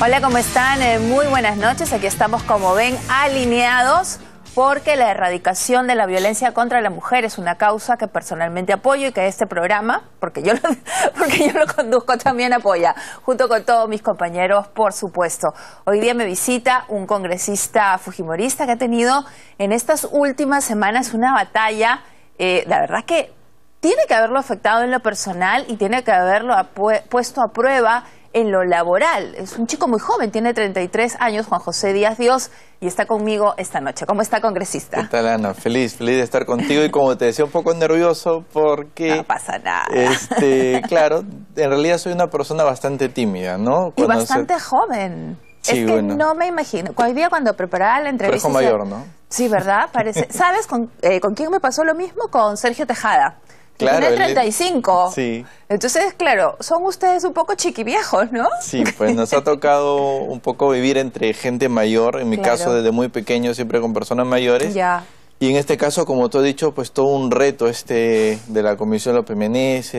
Hola, ¿cómo están? Eh, muy buenas noches. Aquí estamos, como ven, alineados porque la erradicación de la violencia contra la mujer es una causa que personalmente apoyo y que este programa, porque yo lo, porque yo lo conduzco, también apoya, junto con todos mis compañeros, por supuesto. Hoy día me visita un congresista fujimorista que ha tenido en estas últimas semanas una batalla, eh, la verdad que tiene que haberlo afectado en lo personal y tiene que haberlo puesto a prueba en lo laboral. Es un chico muy joven, tiene 33 años, Juan José Díaz Dios, y está conmigo esta noche. ¿Cómo está, congresista? ¿Qué Feliz, feliz de estar contigo y como te decía, un poco nervioso porque... No pasa nada. Este, claro, en realidad soy una persona bastante tímida, ¿no? y bastante joven. Sí, es que no me imagino. Hoy día cuando preparaba la entrevista... mayor, ¿no? Sí, ¿verdad? Parece... ¿Sabes con, eh, con quién me pasó lo mismo? Con Sergio Tejada. Claro, 35. Sí. Entonces, claro, son ustedes un poco chiquiviejos, ¿no? Sí, pues nos ha tocado un poco vivir entre gente mayor. En mi caso, desde muy pequeño, siempre con personas mayores. Ya. Y en este caso, como tú has dicho, pues todo un reto este de la Comisión de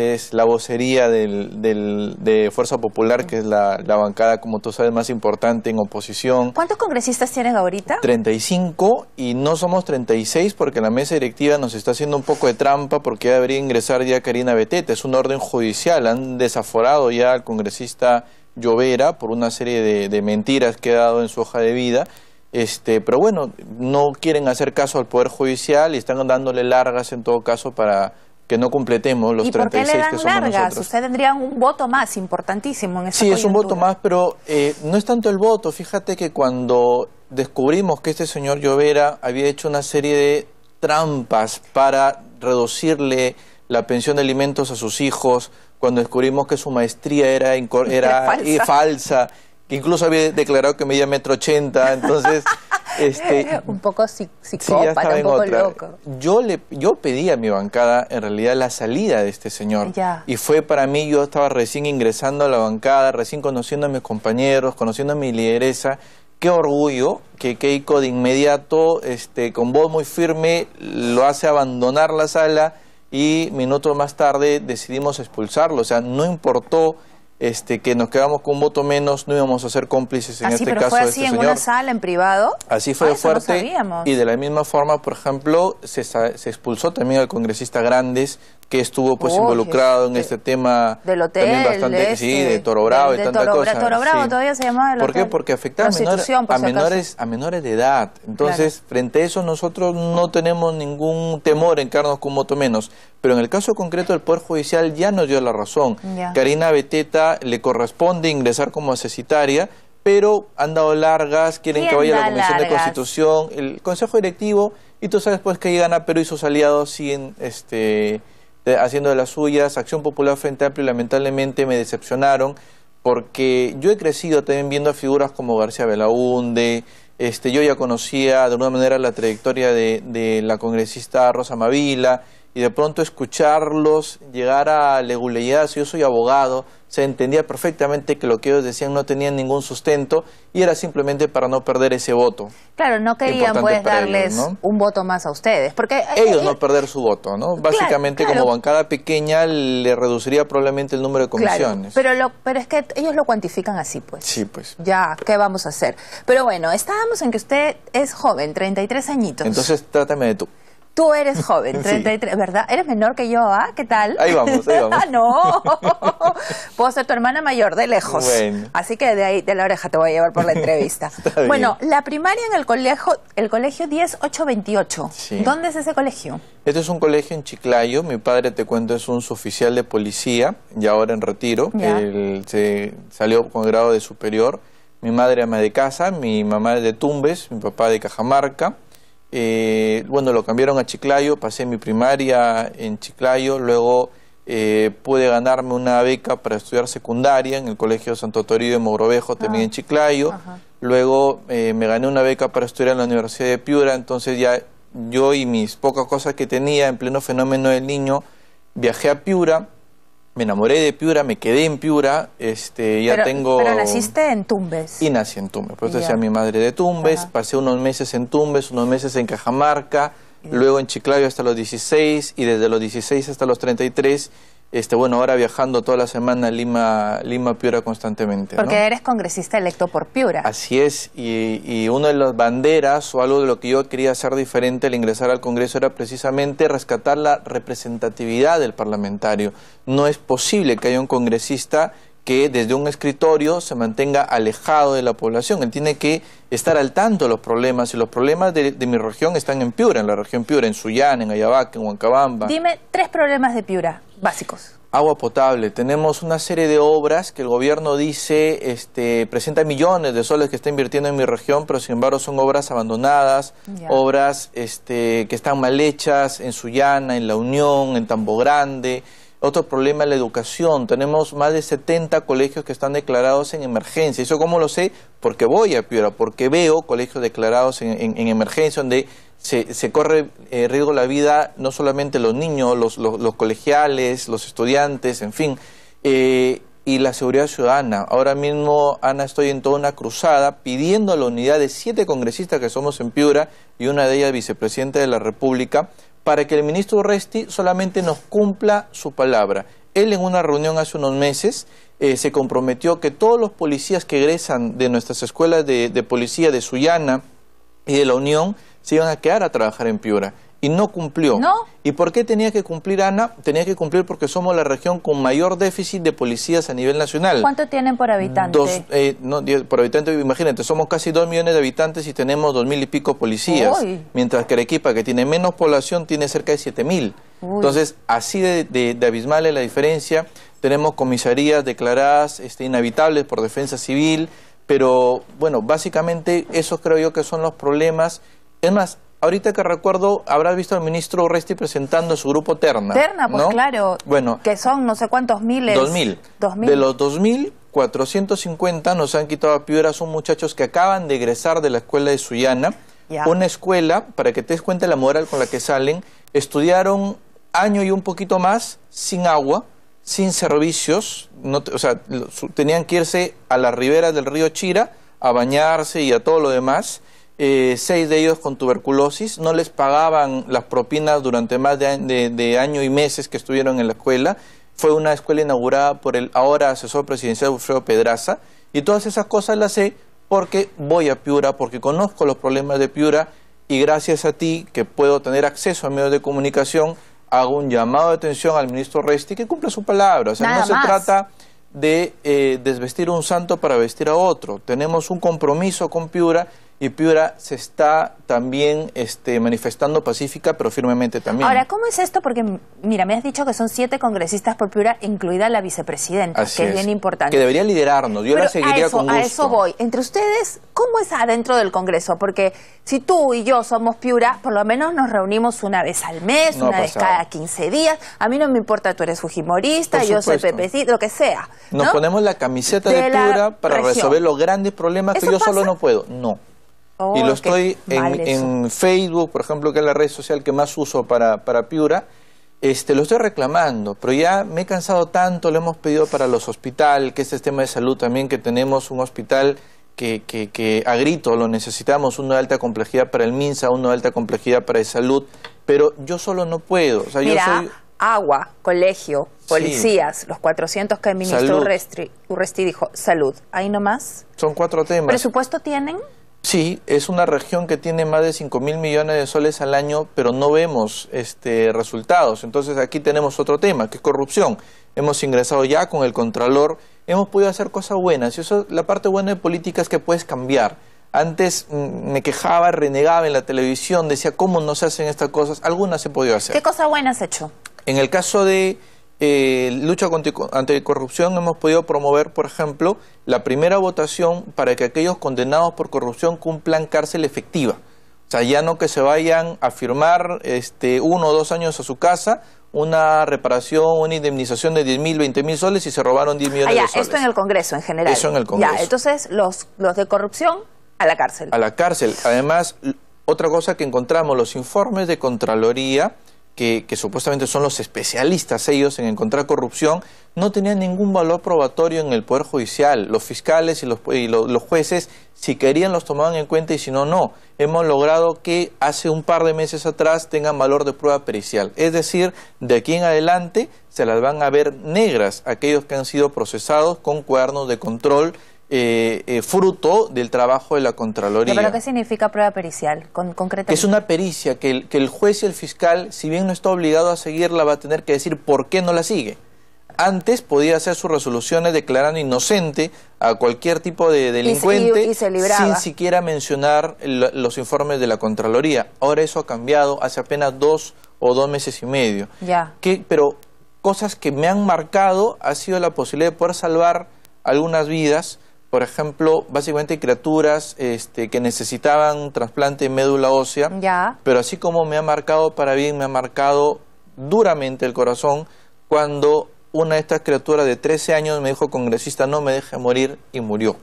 los la vocería de Fuerza Popular, que es la, bancada, como tú sabes, más importante en oposición. ¿Cuántos congresistas tienen ahorita? 35 y no somos 36 porque la mesa directiva nos está haciendo un poco de trampa porque ya debería ingresar ya Karina Betete. Es un orden judicial, han desaforado ya al congresista Llovera por una serie de mentiras que ha dado en su hoja de vida este, pero bueno, no quieren hacer caso al Poder Judicial y están dándole largas en todo caso para que no completemos los ¿Y 36 por qué le dan que largas? Usted tendría un voto más importantísimo en esa Sí, es un voto más, pero eh, no es tanto el voto. Fíjate que cuando descubrimos que este señor Llovera había hecho una serie de trampas para reducirle la pensión de alimentos a sus hijos, cuando descubrimos que su maestría era, era falsa eh, incluso había declarado que medía metro ochenta, entonces... Este, un poco psicópata, un poco loco. Yo, le, yo pedí a mi bancada, en realidad, la salida de este señor. Y fue para mí, yo estaba recién ingresando a la bancada, recién conociendo a mis compañeros, conociendo a mi lideresa. Qué orgullo que Keiko de inmediato, este, con voz muy firme, lo hace abandonar la sala y minutos más tarde decidimos expulsarlo. O sea, no importó este, que nos quedamos con un voto menos, no íbamos a ser cómplices en ah, este caso. Fue así este en una sala, en privado? Así fue ah, fuerte. y de la misma forma, por ejemplo, se, expulsó también al congresista Grandes, que estuvo pues involucrado en este, este tema. Del hotel. de de Toro Bravo y tanta Toro, cosa. Bravo todavía se llamaba el ¿Por qué? Porque afectaba a, menores, a menores de edad. Entonces, frente a eso, nosotros no tenemos ningún temor en quedarnos con un voto menos. Pero en el caso concreto del Poder Judicial ya nos dio la razón. Karina Beteta le corresponde ingresar como necesitaria pero han dado largas, quieren que vaya a la Comisión de Constitución, el Consejo Directivo, y tú sabes pues que llegan a Perú y sus aliados siguen este, haciendo de las suyas. Acción Popular Frente Amplio lamentablemente me decepcionaron, porque yo he crecido también viendo a figuras como García Belaunde, este, yo ya conocía de alguna manera la trayectoria de, de la congresista Rosa Mavila, y de pronto escucharlos llegar a si yo soy abogado, se entendía perfectamente que lo que ellos decían no tenía ningún sustento y era simplemente para no perder ese voto. Claro, no querían pues darles un voto más a ustedes. porque eh, Ellos eh, no eh, perder su voto, ¿no? Básicamente como bancada pequeña le reduciría probablemente el número de comisiones. pero, lo, pero es que ellos lo cuantifican así, pues. Sí, pues. Ya, ¿qué vamos a hacer? Pero bueno, estábamos en que usted es joven, 33 añitos. Entonces trátame de tú. Tú eres joven, 33, ¿verdad? Eres menor que yo, ¿ah? ¿Qué tal? Ahí vamos, ahí vamos. ah, no. Puedo ser tu hermana mayor, de lejos. Así que de ahí, de la oreja te voy a llevar por la entrevista. bueno, la primaria en el colegio, el colegio 10828. ¿Dónde es ese colegio? Este es un colegio en Chiclayo. Mi padre, te cuento, es un oficial de policía ya ahora en retiro. se salió con grado de superior. Mi madre ama de casa, mi mamá es de Tumbes, mi papá de Cajamarca. Eh, bueno, lo cambiaron a Chiclayo, pasé mi primaria en Chiclayo, luego eh, pude ganarme una beca para estudiar secundaria en el Colegio Santo Toribio de Mogrovejo, también en ah, Chiclayo, luego eh, me gané una beca para estudiar en la Universidad de Piura, entonces ya yo y mis pocas cosas que tenía en pleno fenómeno del niño, viajé a Piura, me enamoré de Piura, me quedé en Piura, este, ya tengo... Pero naciste en Tumbes. Y nací en Tumbes, por decía mi madre de Tumbes, pasé unos meses en Tumbes, unos meses en Cajamarca, luego en Chiclayo hasta los 16 y desde los 16 hasta los 33 este, bueno, ahora viajando toda la semana Lima, Lima Piura constantemente. Porque eres congresista electo por Piura. Así es, y, y, una de las banderas o algo de lo que yo quería hacer diferente al ingresar al Congreso era precisamente rescatar la representatividad del parlamentario. No es posible que haya un congresista que desde un escritorio se mantenga alejado de la población. Él tiene que estar al tanto de los problemas. Y los problemas de, mi región están en Piura, en la región Piura, en Suyán, en Ayabaca, en Huancabamba. Dime tres problemas de Piura básicos agua potable. Tenemos una serie de obras que el gobierno dice este, presenta millones de soles que está invirtiendo en mi región, pero sin embargo son obras abandonadas, obras este, que están mal hechas en Sullana, en La Unión, en Tambo Grande. Otro problema es la educación. Tenemos más de 70 colegios que están declarados en emergencia. ¿Eso cómo lo sé? Porque voy a Piura, porque veo colegios declarados en, emergencia donde se, corre eh, riesgo la vida no solamente los niños, los, los, colegiales, los estudiantes, en fin. Eh, y la seguridad ciudadana. Ahora mismo, Ana, estoy en toda una cruzada pidiendo a la unidad de siete congresistas que somos en Piura y una de ellas vicepresidente de la República para que el ministro Resti solamente nos cumpla su palabra. Él en una reunión hace unos meses eh, se comprometió que todos los policías que egresan de nuestras escuelas de, de policía de Sullana y de la Unión se iban a quedar a trabajar en Piura y no cumplió. ¿Y por qué tenía que cumplir, Ana? Tenía que cumplir porque somos la región con mayor déficit de policías a nivel nacional. ¿Cuánto tienen por habitante? Eh, por habitante, imagínate, somos casi dos millones de habitantes y tenemos dos mil y pico policías. Mientras que Arequipa, que tiene menos población, tiene cerca de siete mil. Entonces, así de, de, abismal es la diferencia. Tenemos comisarías declaradas este, inhabitables por defensa civil, pero bueno, básicamente esos creo yo que son los problemas es más, ahorita que recuerdo, habrás visto al ministro Urresti presentando su grupo Terna. Terna, pues claro. Bueno. Que son no sé cuántos miles. Dos mil. Dos mil. De los dos mil, cincuenta nos han quitado a son muchachos que acaban de egresar de la escuela de Suyana. Una escuela, para que te des cuenta la moral con la que salen, estudiaron año y un poquito más sin agua, sin servicios, no, o sea, tenían que irse a las riberas del río Chira a bañarse y a todo lo demás. Eh, seis de ellos con tuberculosis, no les pagaban las propinas durante más de, año y meses que estuvieron en la escuela. Fue una escuela inaugurada por el ahora asesor presidencial Alfredo Pedraza. Y todas esas cosas las sé porque voy a Piura, porque conozco los problemas de Piura y gracias a ti que puedo tener acceso a medios de comunicación, hago un llamado de atención al ministro Resti que cumpla su palabra. O sea, no se trata de eh, desvestir un santo para vestir a otro. Tenemos un compromiso con Piura y Piura se está también este, manifestando pacífica, pero firmemente también. Ahora, ¿cómo es esto? Porque, mira, me has dicho que son siete congresistas por Piura, incluida la vicepresidenta, que es, bien importante. Que debería liderarnos, yo la seguiría con gusto. A eso voy. Entre ustedes, ¿cómo es adentro del Congreso? Porque si tú y yo somos Piura, por lo menos nos reunimos una vez al mes, una vez cada 15 días. A mí no me importa, tú eres fujimorista, yo soy pepecito, lo que sea. Nos ponemos la camiseta de, Piura para resolver los grandes problemas que yo solo no puedo. No. Oh, y lo estoy en, Facebook, por ejemplo, que es la red social que más uso para, Piura, este, lo estoy reclamando, pero ya me he cansado tanto, lo hemos pedido para los hospitales, que este el tema de salud también, que tenemos un hospital que, que, que, a grito lo necesitamos, uno de alta complejidad para el MINSA, uno de alta complejidad para el salud, pero yo solo no puedo. O sea, yo soy... agua, colegio, policías, los 400 que el ministro Urresti, dijo, salud, ahí nomás. Son cuatro temas. ¿Presupuesto tienen? Sí, es una región que tiene más de 5 mil millones de soles al año, pero no vemos este, resultados. Entonces aquí tenemos otro tema, que es corrupción. Hemos ingresado ya con el Contralor, hemos podido hacer cosas buenas. Y eso, la parte buena de política es que puedes cambiar. Antes mm, me quejaba, renegaba en la televisión, decía cómo no se hacen estas cosas. Algunas se podido hacer. ¿Qué cosa buena has hecho? En el caso de eh, lucha contra, anticorrupción hemos podido promover, por ejemplo, la primera votación para que aquellos condenados por corrupción cumplan cárcel efectiva. O sea, ya no que se vayan a firmar este, uno o dos años a su casa una reparación, una indemnización de 10 mil, 20 mil soles y se robaron 10 millones ah, de Esto en el Congreso en general. Eso en el Congreso. Ya, entonces, los, los de corrupción a la cárcel. A la cárcel. Además, otra cosa que encontramos, los informes de Contraloría que, supuestamente son los especialistas ellos en encontrar corrupción, no tenían ningún valor probatorio en el Poder Judicial. Los fiscales y los, jueces, si querían, los tomaban en cuenta y si no, no. Hemos logrado que hace un par de meses atrás tengan valor de prueba pericial. Es decir, de aquí en adelante se las van a ver negras aquellos que han sido procesados con cuernos de control eh, eh, fruto del trabajo de la Contraloría. ¿Pero qué significa prueba pericial? concretamente. Es una pericia que el, que el juez y el fiscal, si bien no está obligado a seguirla, va a tener que decir por qué no la sigue. Antes podía hacer sus resoluciones declarando inocente a cualquier tipo de delincuente sin siquiera mencionar los informes de la Contraloría. Ahora eso ha cambiado hace apenas dos o dos meses y medio. Ya. Que, pero cosas que me han marcado ha sido la posibilidad de poder salvar algunas vidas por ejemplo, básicamente criaturas este, que necesitaban trasplante de médula ósea, pero así como me ha marcado para bien, me ha marcado duramente el corazón cuando una de estas criaturas de 13 años me dijo, congresista, no me deje morir, y murió.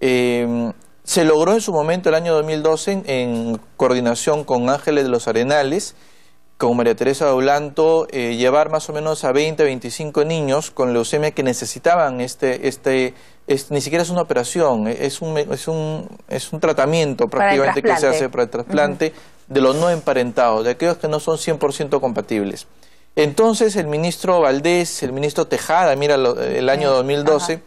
Em, se logró en su momento, el año 2012, en, coordinación con Ángeles de los Arenales, con María Teresa Doblanto, eh, llevar más o menos a 20, 25 niños con leucemia que necesitaban este, este ni siquiera es una operación, eh, es un, es un, es un tratamiento prácticamente que se hace para el trasplante de los no emparentados, de aquellos que no son 100% compatibles. Entonces el ministro Valdés, el ministro Tejada, mira, el año 2012,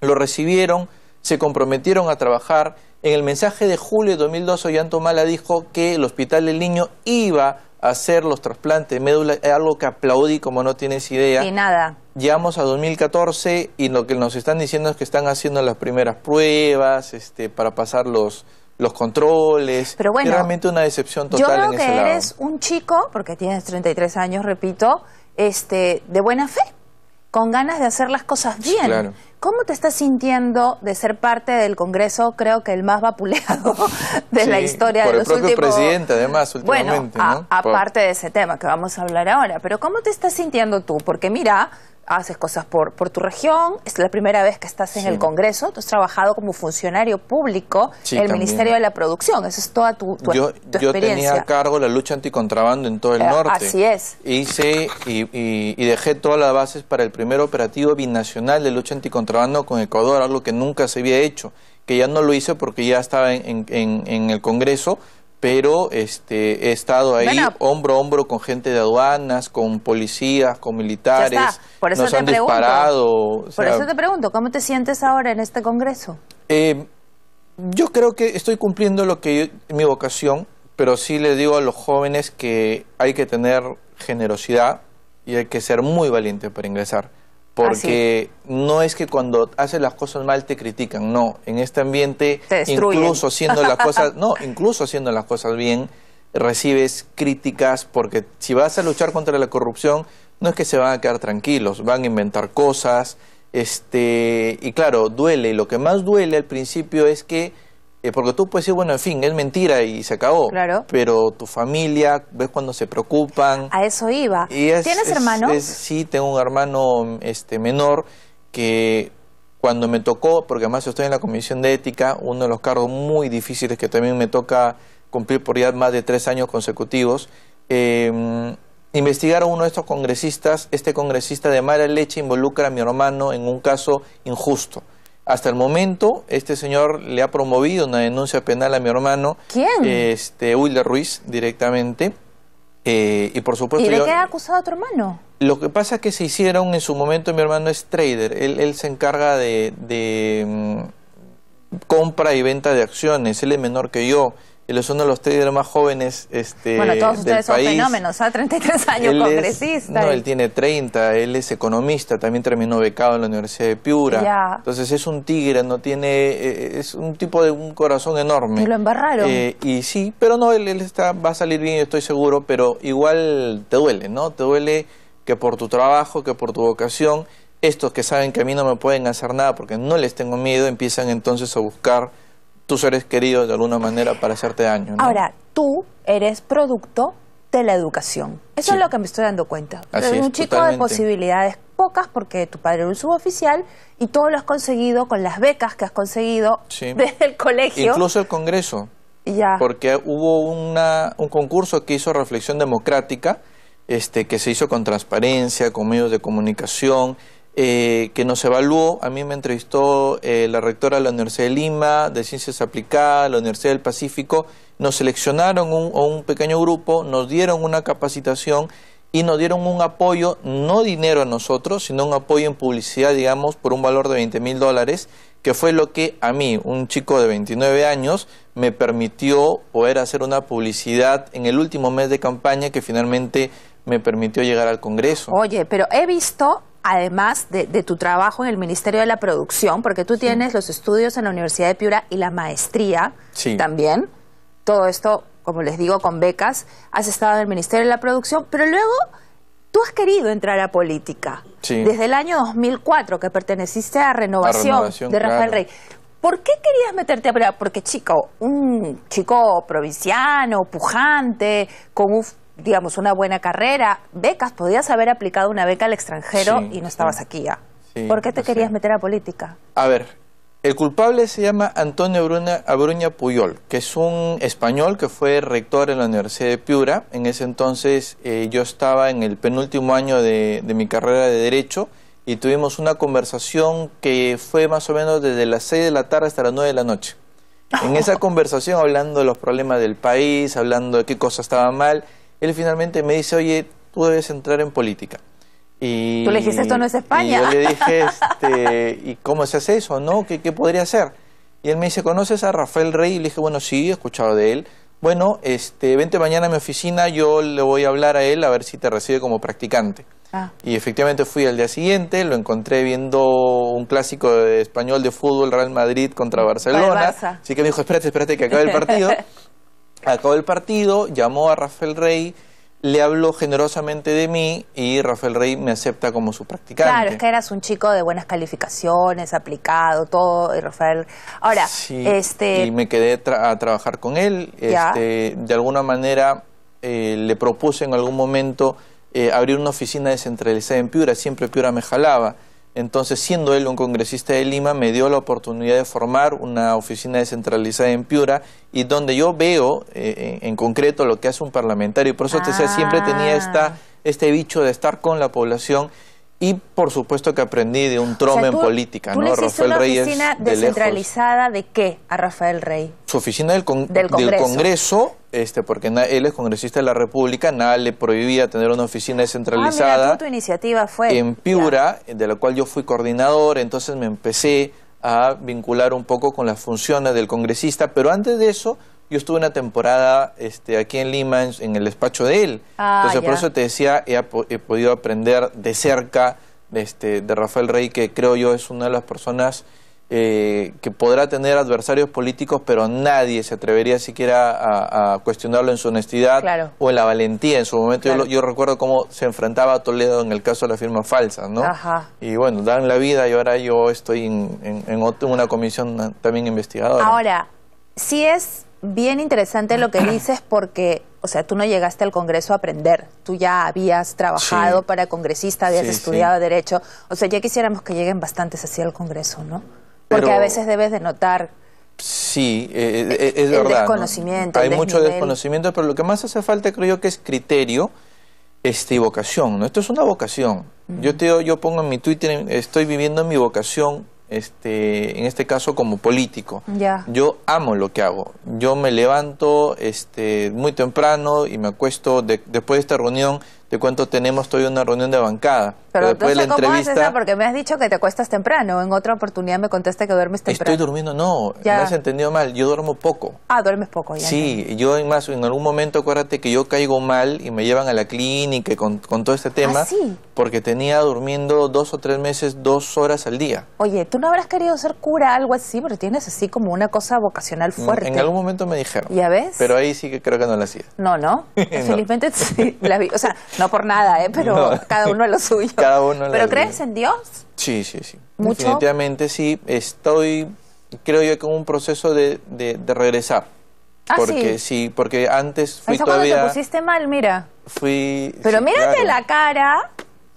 lo recibieron, se comprometieron a trabajar en el mensaje de julio de 2002, mala dijo que el Hospital del Niño iba a hacer los trasplantes de médula, algo que aplaudí como no tienes idea. Y nada. Llegamos a 2014 y lo que nos están diciendo es que están haciendo las primeras pruebas este, para pasar los, los controles. Pero bueno, realmente una decepción total. Yo creo que eres un chico, porque tienes 33 años, repito, este, de buena fe con ganas de hacer las cosas bien. ¿Cómo te estás sintiendo de ser parte del Congreso, creo que el más vapuleado de la historia de los el propio presidente, además, últimamente, Bueno, aparte de ese tema que vamos a hablar ahora, pero ¿cómo te estás sintiendo tú? Porque mira, haces cosas por, por tu región, es la primera vez que estás en el Congreso, tú has trabajado como funcionario público en el Ministerio de la Producción, esa es toda tu, yo, experiencia. Yo tenía a cargo la lucha anticontrabando en todo el eh, norte. Así es. Hice y, dejé todas las bases para el primer operativo binacional de lucha anticontrabando con Ecuador, algo que nunca se había hecho, que ya no lo hice porque ya estaba en el Congreso, pero este, he estado ahí hombro a hombro con gente de aduanas, con policías, con militares. Ya Por eso te pregunto, por eso te pregunto, ¿cómo te sientes ahora en este Congreso? Eh, yo creo que estoy cumpliendo lo que mi vocación, pero sí le digo a los jóvenes que hay que tener generosidad y hay que ser muy valiente para ingresar porque no es que cuando haces las cosas mal te critican, no, en este ambiente incluso haciendo las cosas, no, incluso haciendo las cosas bien recibes críticas porque si vas a luchar contra la corrupción no es que se van a quedar tranquilos, van a inventar cosas, este, y claro, duele, lo que más duele al principio es que eh, porque tú puedes decir, bueno, en fin, es mentira y se acabó. Claro. Pero tu familia, ves cuando se preocupan. A eso iba. ¿Tienes hermanos? sí, tengo un hermano este, menor que cuando me tocó, porque además estoy en la Comisión de Ética, uno de los cargos muy difíciles que también me toca cumplir por ya más de tres años consecutivos, eh, em, a uno de estos congresistas, este congresista de mala leche involucra a mi hermano en un caso injusto. Hasta el momento, este señor le ha promovido una denuncia penal a mi hermano. ¿Quién? Este, Wilder Ruiz, directamente. Eh, y por supuesto. ¿Y de qué ha acusado a tu hermano? Lo que pasa es que se hicieron en su momento, mi hermano es trader. Él, se encarga de, mm, compra y venta de acciones. Él es menor que yo. Él es uno de los tigres más jóvenes este, Bueno, todos ustedes son fenómenos, ¿ah? a 33 años congresista. no, él tiene 30, él es economista, también terminó becado en la Universidad de Piura. Entonces es un tigre, no tiene, eh, es un tipo de un corazón enorme. Y lo embarraron. Eh, y sí, pero no, él, está, va a salir bien, yo estoy seguro, pero igual te duele, ¿no? Te duele que por tu trabajo, que por tu vocación, estos que saben que a mí no me pueden hacer nada porque no les tengo miedo, empiezan entonces a buscar Tú seres queridos de alguna manera para hacerte daño. Ahora, tú eres producto de la educación. Eso es lo que me estoy dando cuenta. un chico de posibilidades pocas porque tu padre era un suboficial y todo lo has conseguido con las becas que has conseguido desde el colegio. Incluso el Congreso. Porque hubo una, un concurso que hizo Reflexión Democrática, este, que se hizo con transparencia, con medios de comunicación, eh, que nos evaluó. A mí me entrevistó eh, la rectora de la Universidad de Lima, de Ciencias Aplicadas, la Universidad del Pacífico. Nos seleccionaron un, un pequeño grupo, nos dieron una capacitación y nos dieron un apoyo, no dinero a nosotros, sino un apoyo en publicidad, digamos, por un valor de 20 mil dólares, que fue lo que a mí, un chico de 29 años, me permitió poder hacer una publicidad en el último mes de campaña que finalmente me permitió llegar al Congreso. Oye, pero he visto además de, tu trabajo en el Ministerio de la Producción, porque tú tienes los estudios en la Universidad de Piura y la maestría también, todo esto, como les digo, con becas, has estado en el Ministerio de la Producción, pero luego tú has querido entrar a política, desde el año 2004 que perteneciste a Renovación, de Rafael Rey. ¿Por qué querías meterte a política? Porque chico, un chico provinciano, pujante, con un digamos, una buena carrera, becas, podías haber aplicado una beca al extranjero y no estabas aquí ya. ¿Por qué te querías meter a política? A ver, el culpable se llama Antonio Abruña Puyol, que es un español que fue rector en la Universidad de Piura. En ese entonces eh, yo estaba en el penúltimo año de, de, mi carrera de Derecho y tuvimos una conversación que fue más o menos desde las 6 de la tarde hasta las 9 de la noche. En esa conversación hablando de los problemas del país, hablando de qué cosas estaban mal, él finalmente me dice, oye, tú debes entrar en política. Y, tú le dijiste, esto no es España. Y yo le dije, este, ¿y cómo se hace eso? ¿No? ¿Qué, podría hacer? Y él me dice, ¿conoces a Rafael Rey? Y le dije, bueno, sí, he escuchado de él. Bueno, este, vente mañana a mi oficina, yo le voy a hablar a él a ver si te recibe como practicante. Ah. Y efectivamente fui al día siguiente, lo encontré viendo un clásico de español de fútbol, Real Madrid contra Barcelona. Así que me dijo, espérate, espérate que acabe el partido. acabó el partido, llamó a Rafael Rey, le habló generosamente de mí y Rafael Rey me acepta como su practicante. Claro, es que eras un chico de buenas calificaciones, aplicado, todo, y Rafael... Ahora, este... Y me quedé a trabajar con él. Este, de alguna manera eh, le propuse en algún momento eh, abrir una oficina descentralizada en Piura, siempre Piura me jalaba. Entonces, siendo él un congresista de Lima, me dio la oportunidad de formar una oficina descentralizada en Piura y donde yo veo eh, en, concreto lo que hace un parlamentario. por eso te decía, siempre tenía ah. esta, este bicho de estar con la población y por supuesto que aprendí de un trome en política, ¿no? Rafael una oficina descentralizada de qué a Rafael Rey? Su oficina del, Congreso, este, porque él es congresista de la República, nada le prohibía tener una oficina descentralizada. Ah, tu iniciativa fue. En Piura, de la cual yo fui coordinador, entonces me empecé a vincular un poco con las funciones del congresista, pero antes de eso yo estuve una temporada este, aquí en Lima, en, el despacho de él. Ah, Entonces, por eso te decía, he, podido aprender de cerca de, este, de Rafael Rey, que creo yo es una de las personas eh, que podrá tener adversarios políticos, pero nadie se atrevería siquiera a, cuestionarlo en su honestidad o en la valentía. En su momento yo, recuerdo cómo se enfrentaba a Toledo en el caso de la firma falsa, ¿no? Ajá. Y bueno, dan la vida y ahora yo estoy en, en una comisión también investigadora. Ahora, si es bien interesante lo que dices porque, o sea, tú no llegaste al Congreso a aprender, tú ya habías trabajado para congresista, habías estudiado Derecho, o sea, ya quisiéramos que lleguen bastantes así al Congreso, ¿no? Porque a veces debes de notar Sí, eh, eh, eh, es el Desconocimiento, Hay mucho desconocimiento, pero lo que más hace falta, creo yo, que es criterio este, y vocación. ¿no? Esto es una vocación. Yo te yo pongo en mi Twitter, estoy viviendo mi vocación este, en este caso como político. Yo amo lo que hago. Yo me levanto este, muy temprano y me acuesto, después de esta reunión, de cuánto tenemos, todavía una reunión de bancada pero entonces, ¿cómo entrevista... Porque me has dicho que te acuestas temprano. En otra oportunidad me contesta que duermes temprano. Estoy durmiendo, no, ya. has entendido mal. Yo duermo poco. Ah, duermes poco ya. Sí, yo en, más, en algún momento, acuérdate que yo caigo mal y me llevan a la clínica con, todo este tema. ¿Ah, porque tenía durmiendo dos o tres meses, dos horas al día. Oye, ¿tú no habrás querido ser cura, algo así? Porque tienes así como una cosa vocacional mm, fuerte. En algún momento me dijeron. ¿Ya ves? Pero ahí sí que creo que no la hacía. No, no. Felizmente sí, O sea, no por nada, ¿eh? pero cada uno a lo suyo. ¿Pero crees en Dios? Sí, sí, sí. Definitivamente sí. Estoy, creo yo, con un proceso de, regresar. Ah, porque sí? porque antes fui Eso cuando te pusiste mal, mira. Fui... Pero mírate la cara.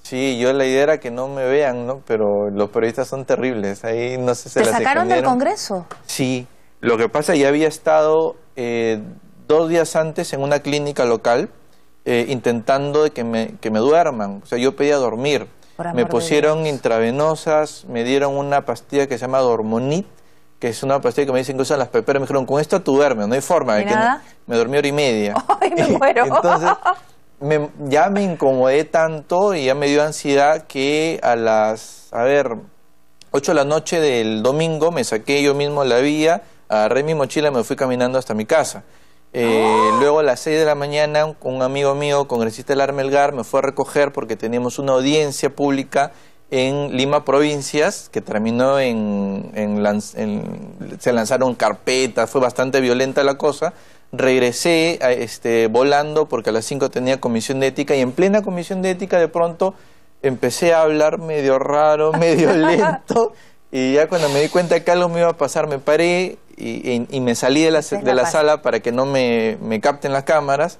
Sí, yo la idea era que no me vean, ¿no? Pero los periodistas son terribles. Ahí no sé si ¿Te sacaron del Congreso? Sí. Lo que pasa, ya había estado eh, dos días antes en una clínica local eh, intentando de que, me, duerman. O sea, yo pedía dormir. Me pusieron intravenosas, me dieron una pastilla que se llama Dormonit, que es una pastilla que me dicen que usan las peperas. Me dijeron, con esto tú duermes, no hay forma. De que me dormí hora y media. me Entonces, ya me incomodé tanto y ya me dio ansiedad que a las, a ver, 8 de la noche del domingo me saqué yo mismo la vía, agarré mi mochila y me fui caminando hasta mi casa. Eh, ¡Oh! Luego a las 6 de la mañana un, amigo mío, congresista del Armelgar, me fue a recoger porque teníamos una audiencia pública en Lima Provincias, que terminó en, se lanzaron carpetas, fue bastante violenta la cosa. Regresé este, volando porque a las 5 tenía comisión de ética y en plena comisión de ética de pronto empecé a hablar medio raro, medio lento y ya cuando me di cuenta que algo me iba a pasar me paré, y, me salí de la, de la, sala para que no me, capten las cámaras,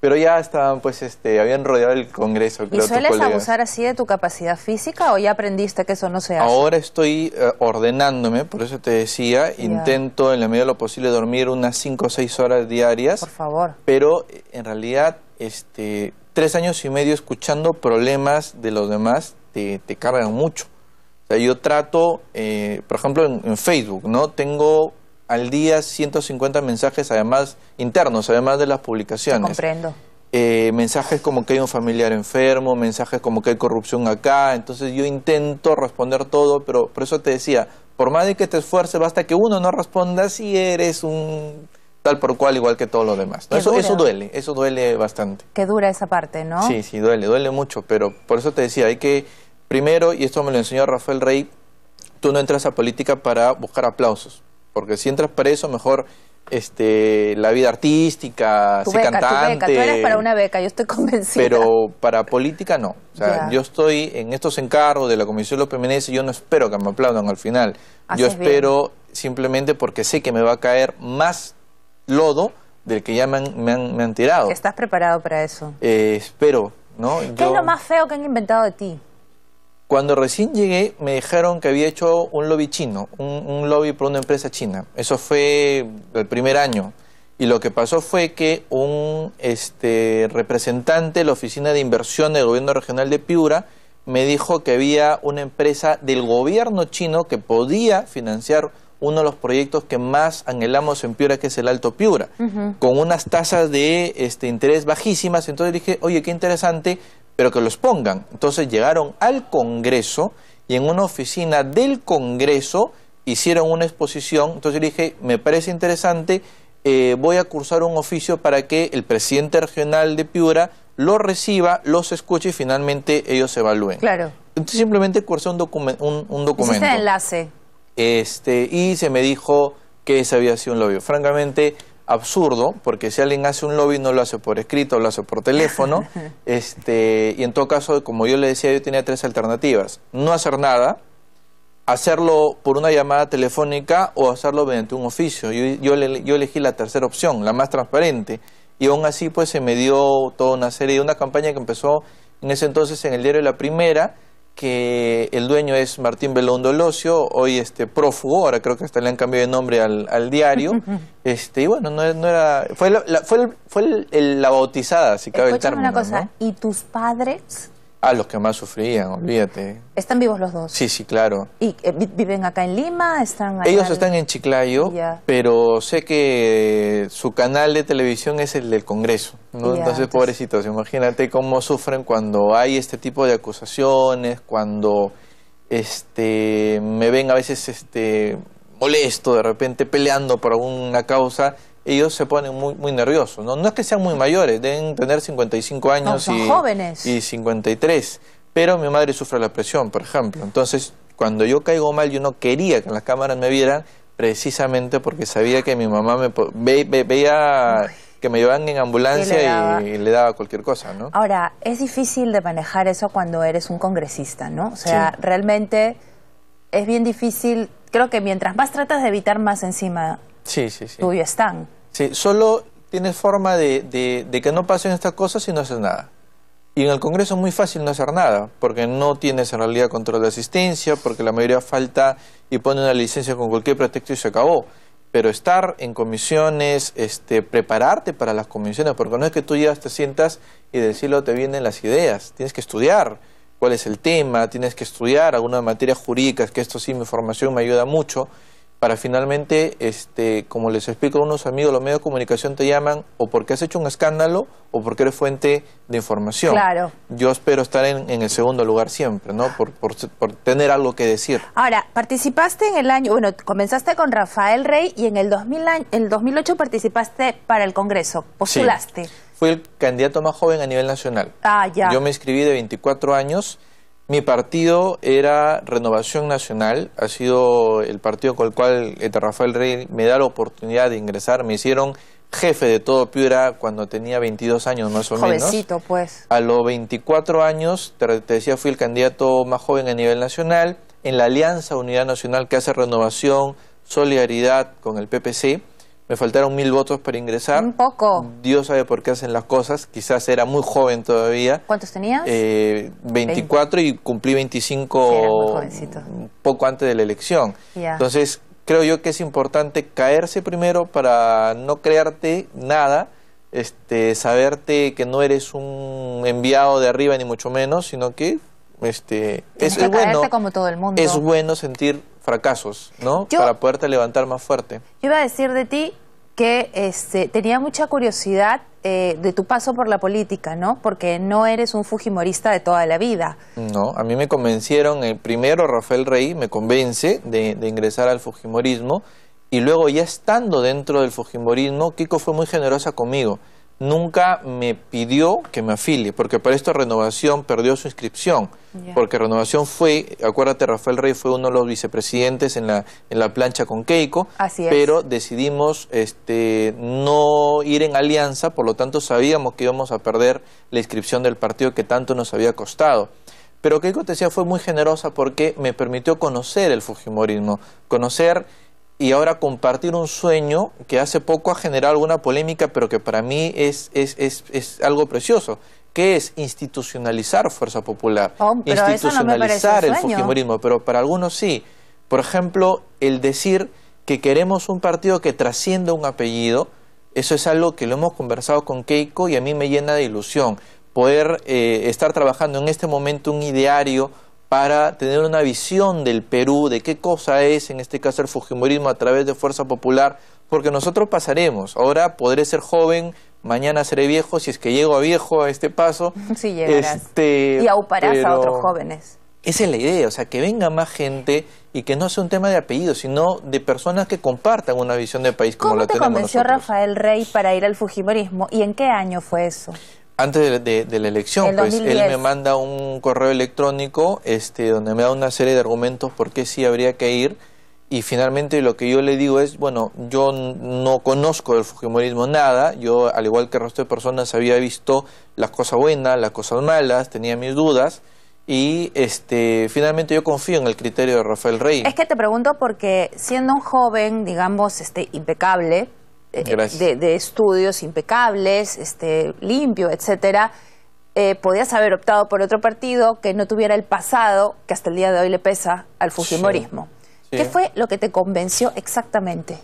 pero ya estaban, pues, este, habían rodeado el Congreso. Creo, ¿Y sueles abusar así de tu capacidad física o ya aprendiste que eso no se hace? Ahora estoy eh, ordenándome, por eso te decía, intento en la medida de lo posible dormir unas 5 o 6 horas diarias. Por favor. Pero eh, en realidad, este, tres años y medio escuchando problemas de los demás te, te cargan mucho. O sea, yo trato, eh, por ejemplo, en, en, Facebook, ¿no? Tengo al día 150 mensajes, además internos, además de las publicaciones. comprendo. Eh, mensajes como que hay un familiar enfermo, mensajes como que hay corrupción acá, entonces yo intento responder todo, pero por eso te decía, por más de que te esfuerces, basta que uno no responda si eres un tal por cual igual que todos los demás. Eso, eso duele, eso duele bastante. Que dura esa parte, ¿no? Sí, sí, duele, duele mucho, pero por eso te decía, hay que, primero, y esto me lo enseñó Rafael Rey, tú no entras a política para buscar aplausos, porque si entras para eso, mejor este, la vida artística, ser cantante. Tu beca. para una beca, yo estoy convencida. Pero para política no. O sea, yo estoy en estos encargos de la Comisión López y yo no espero que me aplaudan al final. yo espero simplemente porque sé que me va a caer más lodo del que ya me han, me han, tirado. ¿Estás preparado para eso? Eh, espero, ¿no? ¿Qué es lo más feo que han inventado de ti? Cuando recién llegué, me dijeron que había hecho un lobby chino, un, lobby por una empresa china. Eso fue el primer año. Y lo que pasó fue que un este, representante de la Oficina de Inversión del Gobierno Regional de Piura me dijo que había una empresa del gobierno chino que podía financiar uno de los proyectos que más anhelamos en Piura, que es el Alto Piura, con unas tasas de este, interés bajísimas. Entonces dije, oye, qué interesante, pero que los pongan. Entonces llegaron al Congreso y en una oficina del Congreso hicieron una exposición. Entonces dije, me parece interesante, eh, voy a cursar un oficio para que el presidente regional de Piura lo reciba, los escuche y finalmente ellos evalúen. Claro. Entonces simplemente cursé un, documento. un, documento. enlace. Este, y se me dijo que ese había sido un lobby. Francamente absurdo, porque si alguien hace un lobby no lo hace por escrito, lo hace por teléfono, este, y en todo caso, como yo le decía, yo tenía tres alternativas, no hacer nada, hacerlo por una llamada telefónica o hacerlo mediante un oficio. Yo, elegí la tercera opción, la más transparente, y aún así pues se me dio toda una serie de una campaña que empezó en ese entonces en el diario La Primera, que el dueño es Martín Belondo Locio, hoy este prófugo, ahora creo que hasta le han cambiado de nombre al, diario. este, y bueno, no, era. Fue la, fue, fue la bautizada, si eh, cabe el término. una cosa, ¿y tus padres? Ah, los que más sufrían, olvídate. ¿Están vivos los dos? Sí, sí, claro. ¿Y eh, viven acá en Lima? ¿Están Ellos están en Chiclayo, pero sé que su canal de televisión es el del Congreso. entonces, pobrecitos, imagínate cómo sufren cuando hay este tipo de acusaciones, cuando este, me ven a veces este, molesto, de repente peleando por alguna causa ellos se ponen muy, muy nerviosos. ¿no? no es que sean muy mayores, deben tener 55 años y, y 53. Pero mi madre sufre la presión, por ejemplo. Entonces, cuando yo caigo mal, yo no quería que en las cámaras me vieran precisamente porque sabía que mi mamá me veía que me llevaban en ambulancia y le, daba cualquier cosa, ¿no? Ahora, es difícil de manejar eso cuando eres un congresista, ¿no? O sea, realmente es bien difícil, creo que mientras más tratas de evitar más encima sí, sí, sí. ya están. Sí, solo tienes forma de, de, que no pasen estas cosas si no haces nada. Y en el Congreso es muy fácil no hacer nada, porque no tienes en realidad control de asistencia, porque la mayoría falta y pone una licencia con cualquier pretexto y se acabó. Pero estar en comisiones, este, prepararte para las comisiones, porque no es que tú ya te sientas y del te vienen las ideas, tienes que estudiar cuál es el tema, tienes que estudiar algunas materias jurídicas, que esto sí, mi formación me ayuda mucho, para finalmente, este, como les explico a unos amigos, los medios de comunicación te llaman o porque has hecho un escándalo o porque eres fuente de información. Claro. Yo espero estar en, el segundo lugar siempre, ¿no? Por, tener algo que decir. Ahora, participaste en el año, bueno, comenzaste con Rafael Rey y en el, el 2008 participaste para el Congreso, postulaste. Sí. Fui el candidato más joven a nivel nacional. Ah, ya. Yo me inscribí de 24 años mi partido era Renovación Nacional, ha sido el partido con el cual Rafael Rey me da la oportunidad de ingresar. Me hicieron jefe de todo Piura cuando tenía 22 años más o Jovencito, pues. A los 24 años, te, decía, fui el candidato más joven a nivel nacional en la Alianza Unidad Nacional que hace renovación, solidaridad con el PPC me faltaron mil votos para ingresar. Un poco. Dios sabe por qué hacen las cosas. Quizás era muy joven todavía. ¿Cuántos tenías? Eh, 24 y cumplí 25 poco antes de la elección. Entonces, creo yo que es importante caerse primero para no crearte nada, este, saberte que no eres un enviado de arriba ni mucho menos, sino que este es, bueno como todo el mundo. es bueno sentir fracasos no para poderte levantar más fuerte yo iba a decir de ti que este, tenía mucha curiosidad eh, de tu paso por la política, ¿no? Porque no eres un fujimorista de toda la vida. No, a mí me convencieron, el eh, primero Rafael Rey me convence de ingresar al fujimorismo y luego ya estando dentro del fujimorismo, Kiko fue muy generosa conmigo nunca me pidió que me afilie, porque para esto Renovación perdió su inscripción, porque Renovación fue, acuérdate, Rafael Rey fue uno de los vicepresidentes en la, en la plancha con Keiko, pero decidimos este, no ir en alianza, por lo tanto sabíamos que íbamos a perder la inscripción del partido que tanto nos había costado. Pero Keiko te decía, fue muy generosa porque me permitió conocer el Fujimorismo, conocer y ahora compartir un sueño que hace poco ha generado alguna polémica, pero que para mí es, es, algo precioso, que es institucionalizar Fuerza Popular, oh, institucionalizar el fujimorismo, pero para algunos sí. Por ejemplo, el decir que queremos un partido que trascienda un apellido, eso es algo que lo hemos conversado con Keiko y a mí me llena de ilusión poder eh, estar trabajando en este momento un ideario para tener una visión del Perú, de qué cosa es, en este caso, el Fujimorismo a través de Fuerza Popular, porque nosotros pasaremos. Ahora podré ser joven, mañana seré viejo, si es que llego a viejo a este paso. Sí, llegarás. Este, y auparás a otros jóvenes. Esa es la idea, o sea, que venga más gente y que no sea un tema de apellido, sino de personas que compartan una visión del país como la tenemos ¿Cómo convenció Rafael Rey para ir al Fujimorismo y en qué año fue eso? antes de, la elección, pues él me manda un correo electrónico este, donde me da una serie de argumentos por qué sí habría que ir y finalmente lo que yo le digo es, bueno, yo no conozco del Fujimorismo nada, yo al igual que el resto de personas había visto las cosas buenas, las cosas malas, tenía mis dudas y este finalmente yo confío en el criterio de Rafael Rey. Es que te pregunto porque siendo un joven, digamos, este impecable, de, estudios impecables, este, limpio, etcétera, eh, podías haber optado por otro partido que no tuviera el pasado que hasta el día de hoy le pesa al fujimorismo. ¿Qué fue lo que te convenció exactamente?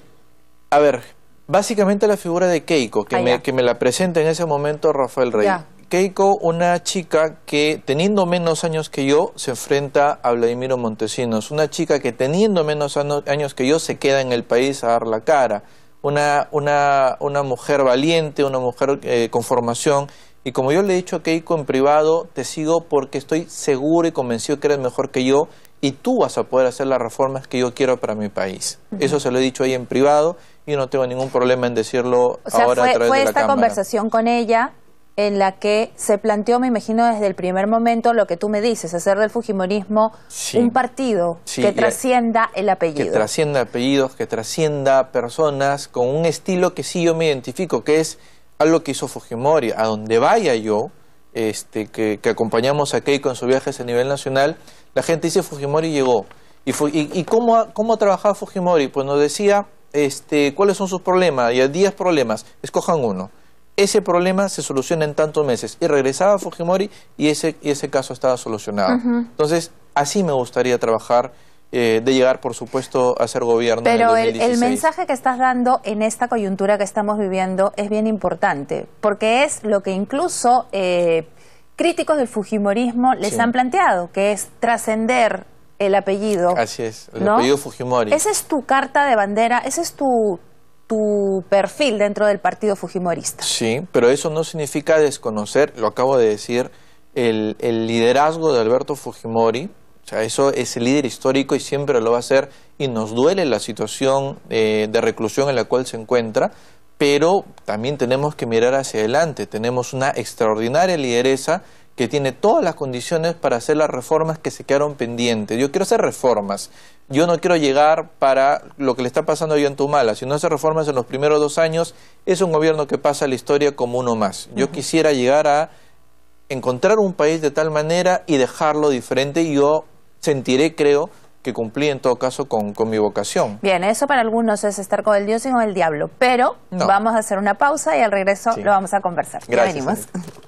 A ver, básicamente la figura de Keiko, que, ah, me, la presenta en ese momento Rafael Rey. Keiko, una chica que teniendo menos años que yo se enfrenta a Vladimiro Montesinos, una chica que teniendo menos años que yo se queda en el país a dar la cara una, una, una mujer valiente, una mujer eh, con formación. Y como yo le he dicho a Keiko en privado, te sigo porque estoy seguro y convencido que eres mejor que yo y tú vas a poder hacer las reformas que yo quiero para mi país. Eso se lo he dicho ahí en privado y no tengo ningún problema en decirlo ahora a través de esta conversación con ella en la que se planteó, me imagino, desde el primer momento lo que tú me dices, hacer del fujimorismo un partido que trascienda el apellido. Que trascienda apellidos, que trascienda personas con un estilo que sí yo me identifico, que es algo que hizo Fujimori. A donde vaya yo, este, que, acompañamos a Keiko en sus viajes a nivel nacional, la gente dice Fujimori llegó. ¿Y, y, cómo, cómo trabajaba Fujimori? Pues nos decía este, cuáles son sus problemas, y 10 problemas, escojan uno ese problema se soluciona en tantos meses. Y regresaba a Fujimori y ese, y ese caso estaba solucionado. Entonces, así me gustaría trabajar. Eh, de llegar, por supuesto, a ser gobierno. Pero el, el mensaje que estás dando en esta coyuntura que estamos viviendo es bien importante, porque es lo que incluso eh, críticos del Fujimorismo les han planteado, que es trascender el apellido. Así es, el apellido Fujimori. Esa es tu carta de bandera, esa es tu, tu perfil dentro del partido fujimorista. Sí, pero eso no significa desconocer, lo acabo de decir, el, liderazgo de Alberto Fujimori. O sea, eso es el líder histórico y siempre lo va a ser y nos duele la situación eh, de reclusión en la cual se encuentra, pero también tenemos que mirar hacia adelante. Tenemos una extraordinaria lideresa que tiene todas las condiciones para hacer las reformas que se quedaron pendientes. Yo quiero hacer reformas. Yo no quiero llegar para lo que le está pasando hoy en Tumala. Si no hace reformas en los primeros dos años, es un gobierno que pasa la historia como uno más. Yo quisiera llegar a encontrar un país de tal manera y dejarlo diferente. Y yo sentiré, creo, que cumplí en todo caso con, con, mi vocación. Bien, eso para algunos es estar con el Dios y con el diablo, pero vamos a hacer una pausa y al regreso lo vamos a conversar. Gracias. venimos.